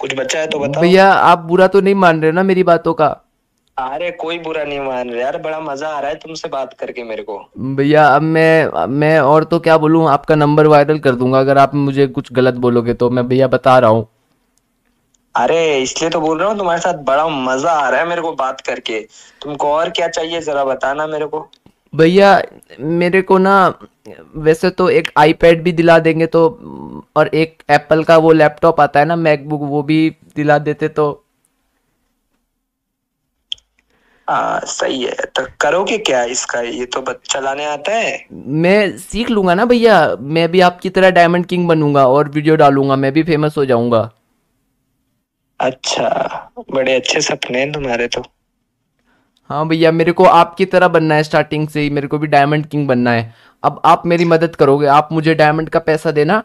कुछ बच्चा है तो बताओ भैया आप बुरा तो नहीं मान रहे ना मेरी बातों का अरे कोई बुरा नहीं मान रहे यार बड़ा मजा आ रहा है तुमसे बात करके मेरे को भैया अब मैं मैं और तो क्या बोलूँ आपका नंबर वायरल कर दूंगा अगर आप मुझे कुछ गलत बोलोगे तो मैं भैया बता रहा हूँ अरे इसलिए तो बोल रहा हूँ तुम्हारे साथ बड़ा मजा आ रहा है मेरे को बात करके तुमको और क्या चाहिए जरा बताना मेरे को भैया मेरे को ना वैसे तो एक आईपैड भी दिला देंगे तो और एक एप्पल का वो लैपटॉप आता है ना मैकबुक वो भी दिला देते तो आ, सही है तो करोगे क्या इसका ये तो चलाने आता है मैं सीख लूंगा ना भैया मैं भी आपकी तरह डायमंड किंग बनूंगा और वीडियो डालूंगा मैं भी फेमस हो जाऊंगा अच्छा बड़े अच्छे सपने हैं तुम्हारे तो हाँ भैया मेरे को आपकी तरह बनना है स्टार्टिंग से ही मेरे को भी डायमंड किंग बनना है अब आप मेरी मदद करोगे आप मुझे डायमंड का पैसा देना